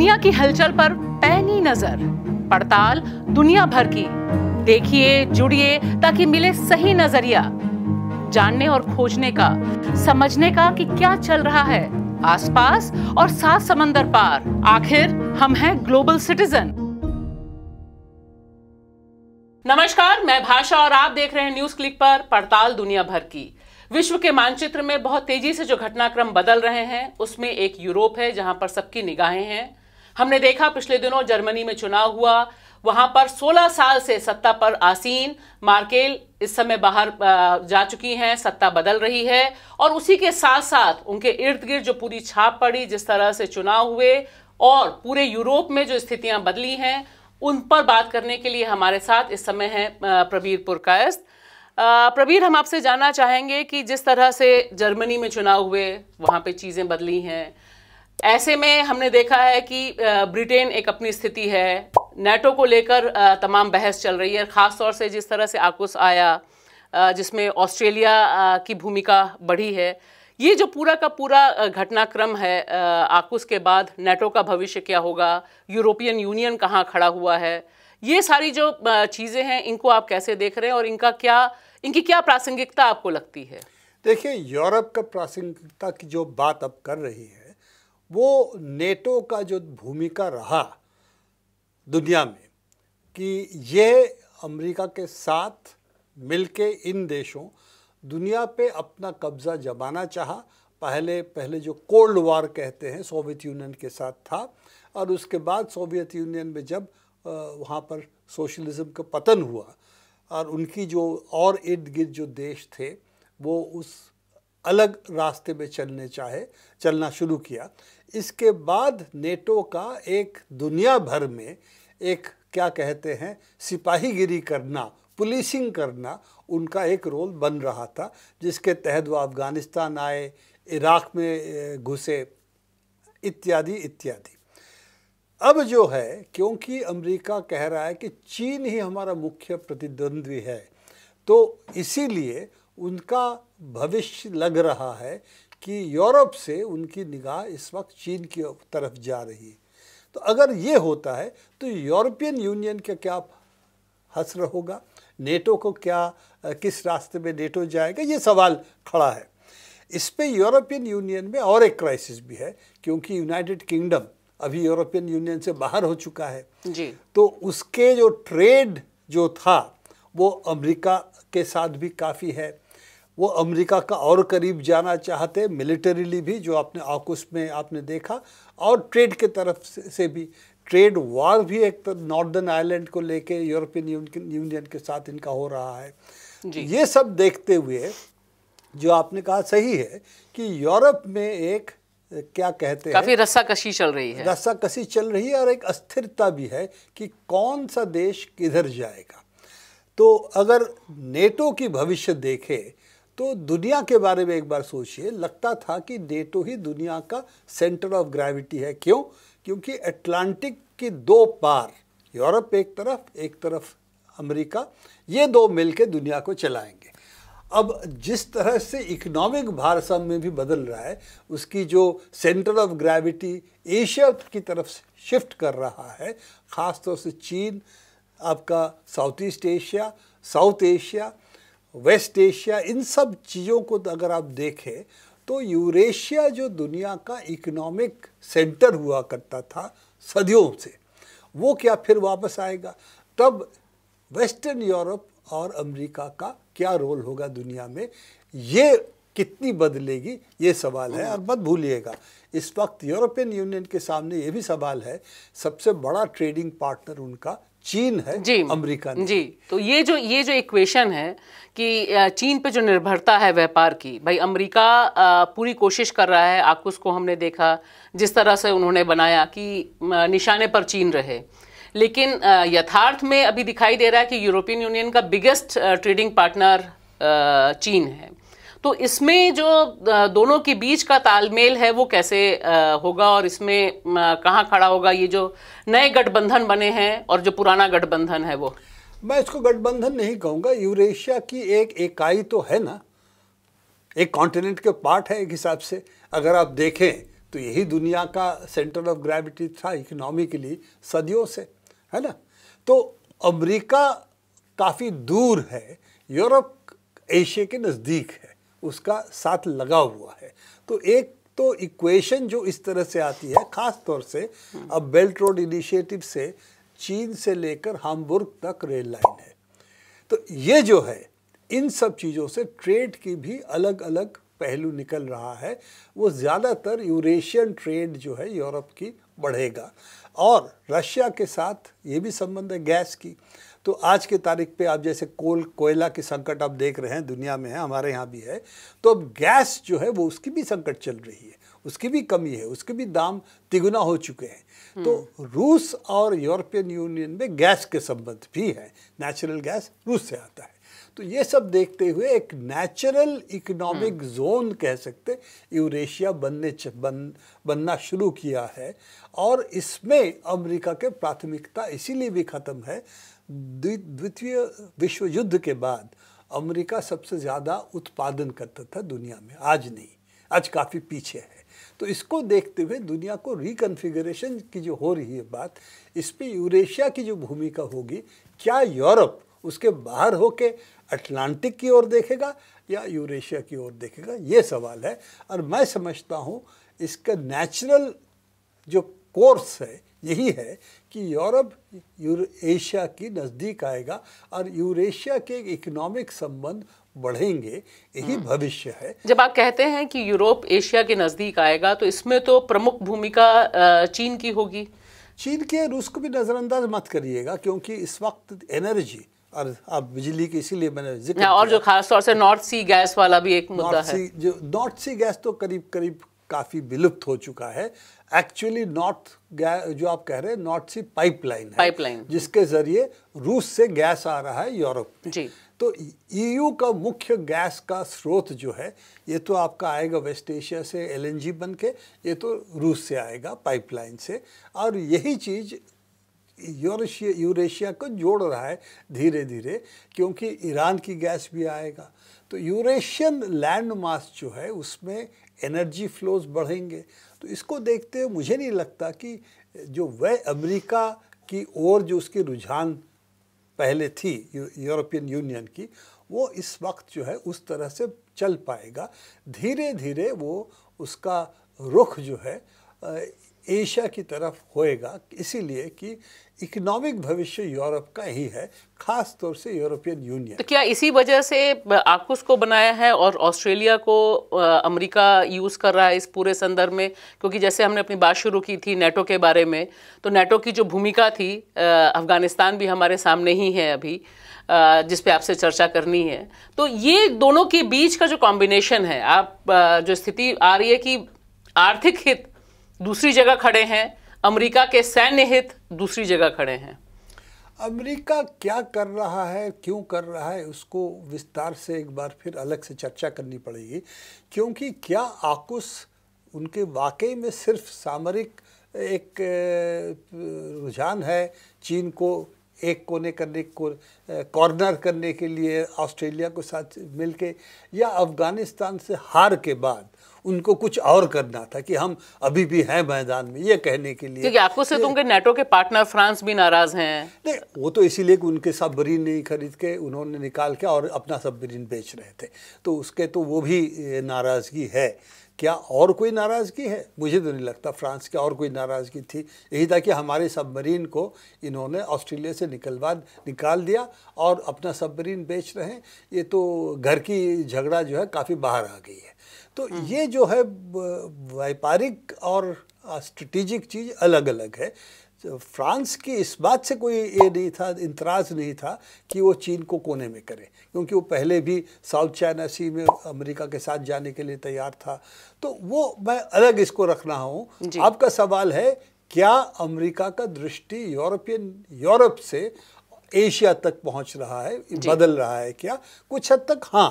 दुनिया की हलचल पर पैनी नजर पड़ताल दुनिया भर की देखिए जुड़िए ताकि मिले सही नजरिया जानने और खोजने का समझने का कि क्या चल रहा है आसपास और सात समंदर पार आखिर हम हैं ग्लोबल सिटीजन नमस्कार मैं भाषा और आप देख रहे हैं न्यूज क्लिक पर पड़ताल दुनिया भर की विश्व के मानचित्र में बहुत तेजी से जो घटनाक्रम बदल रहे हैं उसमें एक यूरोप है जहां पर सबकी निगाहें हैं हमने देखा पिछले दिनों जर्मनी में चुनाव हुआ वहां पर 16 साल से सत्ता पर आसीन मार्केल इस समय बाहर जा चुकी हैं सत्ता बदल रही है और उसी के साथ साथ उनके इर्द गिर्द जो पूरी छाप पड़ी जिस तरह से चुनाव हुए और पूरे यूरोप में जो स्थितियां बदली हैं उन पर बात करने के लिए हमारे साथ इस समय है प्रवीर पुरकायस्त प्रवीर हम आपसे जानना चाहेंगे कि जिस तरह से जर्मनी में चुनाव हुए वहाँ पे चीज़ें बदली हैं ऐसे में हमने देखा है कि ब्रिटेन एक अपनी स्थिति है नेटो को लेकर तमाम बहस चल रही है ख़ास तौर से जिस तरह से आकुस आया जिसमें ऑस्ट्रेलिया की भूमिका बढ़ी है ये जो पूरा का पूरा घटनाक्रम है आकुस के बाद नेटो का भविष्य क्या होगा यूरोपियन यूनियन कहाँ खड़ा हुआ है ये सारी जो चीज़ें हैं इनको आप कैसे देख रहे हैं और इनका क्या इनकी क्या प्रासंगिकता आपको लगती है देखिए यूरोप का प्रासंगिकता की जो बात अब कर रही है वो नेटो का जो भूमिका रहा दुनिया में कि ये अमेरिका के साथ मिलके इन देशों दुनिया पे अपना कब्ज़ा जमाना चाहा पहले पहले जो कोल्ड वार कहते हैं सोवियत यूनियन के साथ था और उसके बाद सोवियत यूनियन में जब वहाँ पर सोशलिज़म का पतन हुआ और उनकी जो और इर्द गिर्द जो देश थे वो उस अलग रास्ते में चलने चाहे चलना शुरू किया इसके बाद नेटो का एक दुनिया भर में एक क्या कहते हैं सिपाहीगिरी करना पुलिसिंग करना उनका एक रोल बन रहा था जिसके तहत वो अफ़गानिस्तान आए इराक़ में घुसे इत्यादि इत्यादि अब जो है क्योंकि अमेरिका कह रहा है कि चीन ही हमारा मुख्य प्रतिद्वंद्वी है तो इसीलिए उनका भविष्य लग रहा है कि यूरोप से उनकी निगाह इस वक्त चीन की तरफ जा रही है तो अगर ये होता है तो यूरोपियन यूनियन का क्या हसर होगा नेटो को क्या किस रास्ते में नेटो जाएगा ये सवाल खड़ा है इस पे यूरोपियन यूनियन में और एक क्राइसिस भी है क्योंकि यूनाइटेड किंगडम अभी यूरोपियन यूनियन से बाहर हो चुका है जी तो उसके जो ट्रेड जो था वो अमेरिका के साथ भी काफ़ी है वो अमेरिका का और करीब जाना चाहते मिलिटरीली भी जो आपने आकुश में आपने देखा और ट्रेड के तरफ से भी ट्रेड वॉर भी एक तो नॉर्दर्न आयरलैंड को लेके यूरोपियन यूनियन के साथ इनका हो रहा है ये सब देखते हुए जो आपने कहा सही है कि यूरोप में एक क्या कहते हैं काफी कशी चल रही है रस्साकशी चल रही है और एक अस्थिरता भी है कि कौन सा देश किधर जाएगा तो अगर नेटो की भविष्य देखे तो दुनिया के बारे में एक बार सोचिए लगता था कि नेटो ही दुनिया का सेंटर ऑफ ग्रेविटी है क्यों क्योंकि अटलांटिक के दो पार यूरोप एक तरफ एक तरफ अमेरिका ये दो मिलके दुनिया को चलाएंगे अब जिस तरह से इकोनॉमिक में भी बदल रहा है उसकी जो सेंटर ऑफ ग्रेविटी एशिया की तरफ शिफ्ट कर रहा है ख़ासतौर से चीन आपका south east Asia south Asia west Asia इन सब चीज़ों को तो अगर आप देखें तो यूरेशिया जो दुनिया का इकोनॉमिक सेंटर हुआ करता था सदियों से वो क्या फिर वापस आएगा तब वेस्टर्न यूरोप और अमेरिका का क्या रोल होगा दुनिया में ये कितनी बदलेगी ये सवाल है और मत भूलिएगा इस वक्त यूरोपियन यूनियन के सामने ये भी सवाल है सबसे बड़ा ट्रेडिंग पार्टनर उनका चीन है जी अमरीका जी तो ये जो ये जो इक्वेशन है कि चीन पे जो निर्भरता है व्यापार की भाई अमेरिका पूरी कोशिश कर रहा है आकुस को हमने देखा जिस तरह से उन्होंने बनाया कि निशाने पर चीन रहे लेकिन यथार्थ में अभी दिखाई दे रहा है कि यूरोपियन यूनियन का बिगेस्ट ट्रेडिंग पार्टनर चीन है तो इसमें जो दोनों के बीच का तालमेल है वो कैसे होगा और इसमें कहाँ खड़ा होगा ये जो नए गठबंधन बने हैं और जो पुराना गठबंधन है वो मैं इसको गठबंधन नहीं कहूँगा यूरेशिया की एक इकाई तो है ना एक कॉन्टिनेंट के पार्ट है एक हिसाब से अगर आप देखें तो यही दुनिया का सेंटर ऑफ ग्रेविटी था इकोनॉमी के लिए सदियों से है ना तो अमेरिका काफ़ी दूर है यूरोप एशिया के नज़दीक है उसका साथ लगा हुआ है तो एक तो इक्वेशन जो इस तरह से आती है खास तौर से अब बेल्ट रोड इनिशिएटिव से चीन से लेकर हामबुर्ग तक रेल लाइन है तो ये जो है इन सब चीज़ों से ट्रेड की भी अलग अलग पहलू निकल रहा है वो ज़्यादातर यूरेशियन ट्रेड जो है यूरोप की बढ़ेगा और रशिया के साथ ये भी संबंध है गैस की तो आज के तारीख पे आप जैसे कोल कोयला की संकट आप देख रहे हैं दुनिया में है हमारे यहाँ भी है तो अब गैस जो है वो उसकी भी संकट चल रही है उसकी भी कमी है उसके भी दाम तिगुना हो चुके हैं हम्म। तो रूस और यूरोपियन यूनियन में गैस के संबंध भी है नेचुरल गैस रूस से आता है तो ये सब देखते हुए एक नेचुरल इकोनॉमिक हम्म। जोन कह सकते यूरेशिया बनने बन, बनना शुरू किया है और इसमें अमेरिका के प्राथमिकता इसीलिए भी ख़त्म है द्वितीय विश्व युद्ध के बाद अमेरिका सबसे ज़्यादा उत्पादन करता था दुनिया में आज नहीं आज काफ़ी पीछे है तो इसको देखते हुए दुनिया को रिकन्फिगरेशन की जो हो रही है बात इस पर यूरेशिया की जो भूमिका होगी क्या यूरोप उसके बाहर होके अटलांटिक की ओर देखेगा या यूरेशिया की ओर देखेगा ये सवाल है और मैं समझता हूँ इसका नेचुरल जो कोर्स है यही है कि यूरोप यूरेशिया की नज़दीक आएगा और यूरेशिया के इकोनॉमिक संबंध बढ़ेंगे यही हम्म। भविष्य है जब आप कहते हैं कि यूरोप एशिया के नज़दीक आएगा तो इसमें तो प्रमुख भूमिका चीन की होगी चीन के रूस को भी नज़रअंदाज मत करिएगा क्योंकि इस वक्त एनर्जी और आप बिजली के इसीलिए मैंने जिक्र और जो खास तौर से नॉर्थ सी गैस वाला भी एक मुद्दा है जो नॉर्थ सी गैस तो करीब करीब काफ़ी विलुप्त हो चुका है एक्चुअली नॉर्थ जो आप कह रहे हैं नॉर्थ सी पाइपलाइन है पाइपलाइन जिसके जरिए रूस से गैस आ रहा है यूरोप में जी तो ईयू e का मुख्य गैस का स्रोत जो है ये तो आपका आएगा वेस्ट एशिया से एलएनजी बन के ये तो रूस से आएगा पाइपलाइन से और यही चीज़ यूरेशिया यूरेशिया को जोड़ रहा है धीरे धीरे क्योंकि ईरान की गैस भी आएगा तो यूरेशियन लैंड मास जो है उसमें एनर्जी फ्लोज बढ़ेंगे तो इसको देखते हुए मुझे नहीं लगता कि जो वह अमेरिका की ओर जो उसकी रुझान पहले थी यूरोपियन यूनियन की वो इस वक्त जो है उस तरह से चल पाएगा धीरे धीरे वो उसका रुख जो है एशिया की तरफ होएगा इसीलिए कि इकोनॉमिक भविष्य यूरोप का ही है खास तौर से यूरोपियन यूनियन तो क्या इसी वजह से आकुस को बनाया है और ऑस्ट्रेलिया को अमेरिका यूज़ कर रहा है इस पूरे संदर्भ में क्योंकि जैसे हमने अपनी बात शुरू की थी नेटो के बारे में तो नेटो की जो भूमिका थी अफ़गानिस्तान भी हमारे सामने ही है अभी जिस पे आपसे चर्चा करनी है तो ये दोनों के बीच का जो कॉम्बिनेशन है आप जो स्थिति आ रही है कि आर्थिक हित दूसरी जगह खड़े हैं अमेरिका के सैन्य हित दूसरी जगह खड़े हैं अमेरिका क्या कर रहा है क्यों कर रहा है उसको विस्तार से एक बार फिर अलग से चर्चा करनी पड़ेगी क्योंकि क्या आकुश उनके वाकई में सिर्फ सामरिक एक रुझान है चीन को एक कोने करने को कॉर्नर करने के लिए ऑस्ट्रेलिया को साथ मिलके या अफ़गानिस्तान से हार के बाद उनको कुछ और करना था कि हम अभी भी हैं मैदान में ये कहने के लिए आपको से तुमके तो नेटो के पार्टनर फ्रांस भी नाराज हैं नहीं वो तो इसीलिए कि उनके सबमरीन नहीं खरीद के उन्होंने निकाल के और अपना सबमरीन बेच रहे थे तो उसके तो वो भी नाराज़गी है क्या और कोई नाराज़गी है मुझे तो नहीं लगता फ्रांस की और कोई नाराज़गी थी यही था कि हमारे सबमरीन को इन्होंने ऑस्ट्रेलिया से निकलवा निकाल दिया और अपना सबमरीन बेच रहे हैं ये तो घर की झगड़ा जो है काफ़ी बाहर आ गई है तो हम्म। ये जो है व्यापारिक और स्ट्रेटिजिक चीज़ अलग अलग है तो फ्रांस की इस बात से कोई ये नहीं था इंतराज नहीं था कि वो चीन को कोने में करे क्योंकि वो पहले भी साउथ चाइना सी में अमेरिका के साथ जाने के लिए तैयार था तो वो मैं अलग इसको रख रहा हूँ आपका सवाल है क्या अमेरिका का दृष्टि यूरोपियन यूरोप से एशिया तक पहुँच रहा है बदल रहा है क्या कुछ हद तक हाँ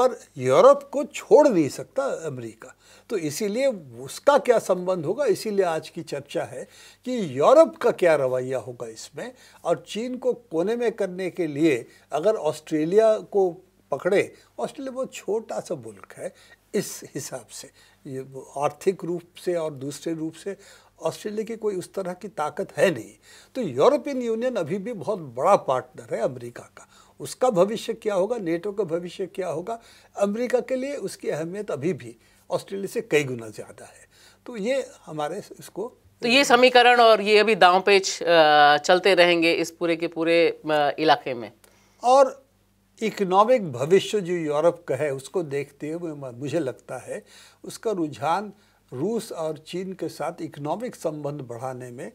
पर यूरोप को छोड़ नहीं सकता अमेरिका तो इसीलिए उसका क्या संबंध होगा इसीलिए आज की चर्चा है कि यूरोप का क्या रवैया होगा इसमें और चीन को कोने में करने के लिए अगर ऑस्ट्रेलिया को पकड़े ऑस्ट्रेलिया बहुत छोटा सा मुल्क है इस हिसाब से ये आर्थिक रूप से और दूसरे रूप से ऑस्ट्रेलिया की कोई उस तरह की ताकत है नहीं तो यूरोपियन यूनियन अभी भी बहुत बड़ा पार्टनर है अमेरिका का उसका भविष्य क्या होगा नेटो का भविष्य क्या होगा अमेरिका के लिए उसकी अहमियत अभी भी ऑस्ट्रेलिया से कई गुना ज़्यादा है तो ये हमारे इसको तो ये समीकरण और ये अभी दाव पेच चलते रहेंगे इस पूरे के पूरे इलाके में और इकोनॉमिक भविष्य जो यूरोप का है उसको देखते हुए मुझे लगता है उसका रुझान रूस और चीन के साथ इकोनॉमिक संबंध बढ़ाने में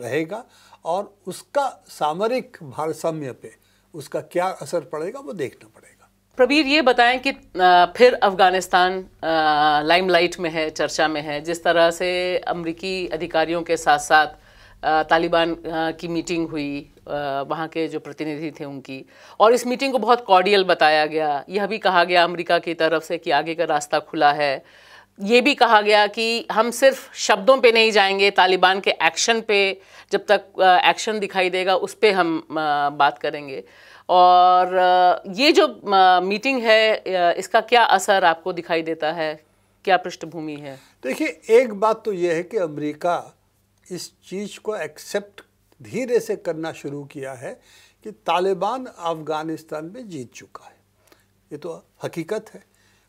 रहेगा और उसका सामरिक भारसाम्य पे उसका क्या असर पड़ेगा वो देखना पड़ेगा प्रबीर ये बताएं कि फिर अफगानिस्तान लाइमलाइट में है चर्चा में है जिस तरह से अमरीकी अधिकारियों के साथ साथ तालिबान की मीटिंग हुई वहाँ के जो प्रतिनिधि थे उनकी और इस मीटिंग को बहुत कॉर्डियल बताया गया यह भी कहा गया अमेरिका की तरफ से कि आगे का रास्ता खुला है ये भी कहा गया कि हम सिर्फ शब्दों पे नहीं जाएंगे तालिबान के एक्शन पे जब तक एक्शन दिखाई देगा उस पर हम बात करेंगे और ये जो मीटिंग है इसका क्या असर आपको दिखाई देता है क्या पृष्ठभूमि है देखिए एक बात तो ये है कि अमेरिका इस चीज़ को एक्सेप्ट धीरे से करना शुरू किया है कि तालिबान अफ़गानिस्तान में जीत चुका है ये तो हकीकत है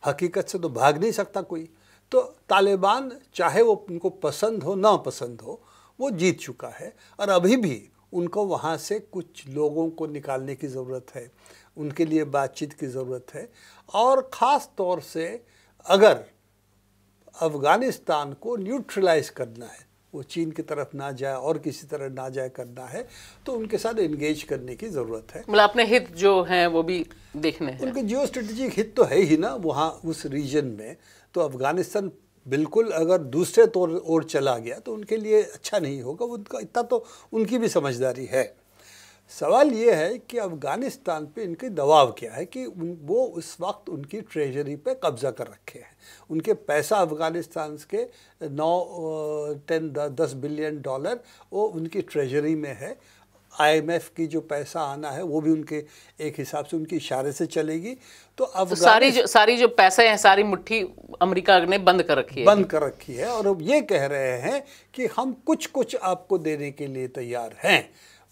हकीकत से तो भाग नहीं सकता कोई तो तालिबान चाहे वो उनको पसंद हो ना पसंद हो वो जीत चुका है और अभी भी उनको वहाँ से कुछ लोगों को निकालने की ज़रूरत है उनके लिए बातचीत की ज़रूरत है और ख़ास तौर से अगर अफ़गानिस्तान को न्यूट्रलाइज करना है वो चीन की तरफ ना जाए और किसी तरह ना जाए करना है तो उनके साथ एंगेज करने की ज़रूरत है मतलब अपने हित जो हैं वो भी देखने हैं उनके जियो स्ट्रेटेजिक हित तो है ही ना वहाँ उस रीजन में तो अफगानिस्तान बिल्कुल अगर दूसरे तौर और चला गया तो उनके लिए अच्छा नहीं होगा उनका इतना तो उनकी भी समझदारी है सवाल ये है कि अफ़गानिस्तान पे इनके दबाव क्या है कि उन वो उस वक्त उनकी ट्रेजरी पे कब्ज़ा कर रखे हैं उनके पैसा अफ़गानिस्तान के नौ टेन दस बिलियन डॉलर वो उनकी ट्रेजरी में है आईएमएफ की जो पैसा आना है वो भी उनके एक हिसाब से उनके इशारे से चलेगी तो अब तो सारी जो सारी जो पैसे हैं सारी मुट्ठी अमेरिका ने बंद कर रखी है बंद कर रखी है और अब ये कह रहे हैं कि हम कुछ कुछ आपको देने के लिए तैयार हैं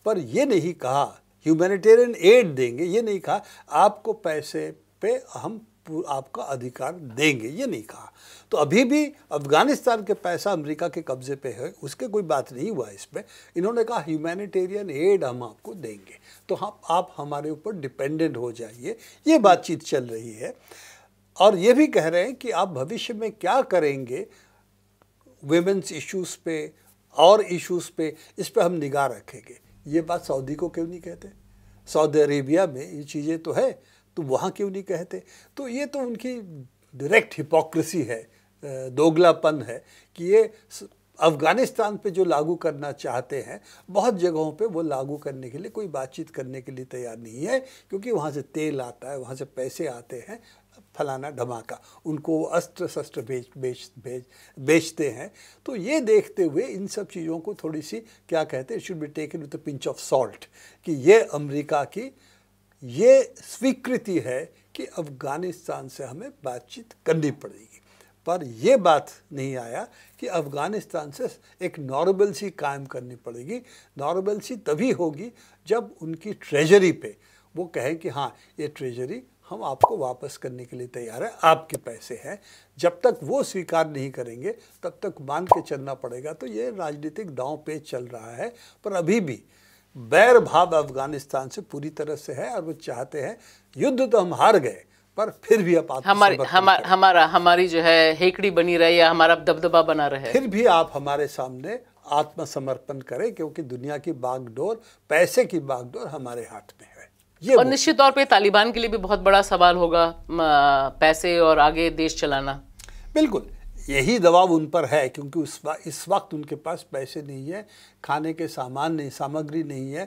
पर यह नहीं कहा ह्यूमैनिटेरियन एड देंगे ये नहीं कहा आपको पैसे पे हम आपका अधिकार देंगे ये नहीं कहा तो अभी भी अफगानिस्तान के पैसा अमेरिका के कब्जे पे है उसके कोई बात नहीं हुआ इसमें इन्होंने कहा ह्यूमैनिटेरियन एड हम आपको देंगे तो हम आप हमारे ऊपर डिपेंडेंट हो जाइए ये बातचीत चल रही है और ये भी कह रहे हैं कि आप भविष्य में क्या करेंगे वेमेंस इश्यूज़ पे और इश्यूज़ पे इस पर हम निगाह रखेंगे ये बात सऊदी को क्यों नहीं कहते सऊदी अरेबिया में ये चीज़ें तो है तो वहाँ क्यों नहीं कहते तो ये तो उनकी डायरेक्ट हिपोक्रेसी है दोगलापन है कि ये अफ़गानिस्तान पे जो लागू करना चाहते हैं बहुत जगहों पे वो लागू करने के लिए कोई बातचीत करने के लिए तैयार नहीं है क्योंकि वहाँ से तेल आता है वहाँ से पैसे आते हैं फलाना धमाका उनको वो अस्त्र शस्त्र बेच बेच बेच बेचते हैं तो ये देखते हुए इन सब चीज़ों को थोड़ी सी क्या कहते हैं should be taken with pinch of salt कि ये अमेरिका की ये स्वीकृति है कि अफ़गानिस्तान से हमें बातचीत करनी पड़ेगी पर यह बात नहीं आया कि अफ़गानिस्तान से एक नॉर्मलसी कायम करनी पड़ेगी नॉर्मलसी तभी होगी जब उनकी ट्रेजरी पे वो कहें कि हाँ ये ट्रेजरी हम आपको वापस करने के लिए तैयार है आपके पैसे हैं जब तक वो स्वीकार नहीं करेंगे तब तक मान के चलना पड़ेगा तो ये राजनीतिक दाव पे चल रहा है पर अभी भी बैर भाव अफगानिस्तान से पूरी तरह से है और वो चाहते हैं युद्ध तो हम हार गए पर फिर भी आप हमारे हमार, हमारा हमारी जो है हेकड़ी बनी रहे या हमारा दबदबा बना रहे फिर भी आप हमारे सामने आत्मसमर्पण करें क्योंकि दुनिया की बागडोर पैसे की बागडोर हमारे हाथ में है ये और निश्चित तौर पे तालिबान के लिए भी बहुत बड़ा सवाल होगा पैसे और आगे देश चलाना बिल्कुल यही दबाव उन पर है क्योंकि उस इस वक्त उनके पास पैसे नहीं है खाने के सामान नहीं सामग्री नहीं है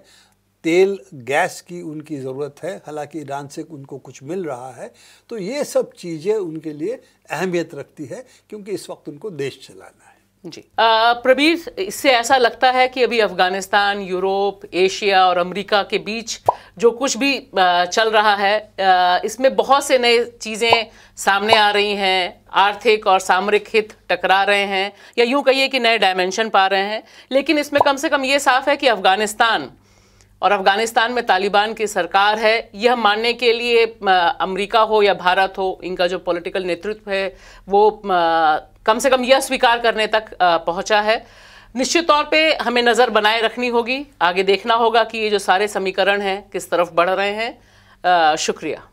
तेल गैस की उनकी ज़रूरत है हालांकि ईरान से उनको कुछ मिल रहा है तो ये सब चीज़ें उनके लिए अहमियत रखती है क्योंकि इस वक्त उनको देश चलाना है जी प्रबीर इससे ऐसा लगता है कि अभी अफगानिस्तान यूरोप एशिया और अमेरिका के बीच जो कुछ भी चल रहा है इसमें बहुत से नए चीज़ें सामने आ रही हैं आर्थिक और सामरिक हित टकरा रहे हैं या यूं कहिए कि नए डायमेंशन पा रहे हैं लेकिन इसमें कम से कम ये साफ है कि अफगानिस्तान और अफगानिस्तान में तालिबान की सरकार है यह मानने के लिए अमेरिका हो या भारत हो इनका जो पॉलिटिकल नेतृत्व है वो कम से कम यह स्वीकार करने तक पहुंचा है निश्चित तौर पे हमें नज़र बनाए रखनी होगी आगे देखना होगा कि ये जो सारे समीकरण हैं किस तरफ बढ़ रहे हैं शुक्रिया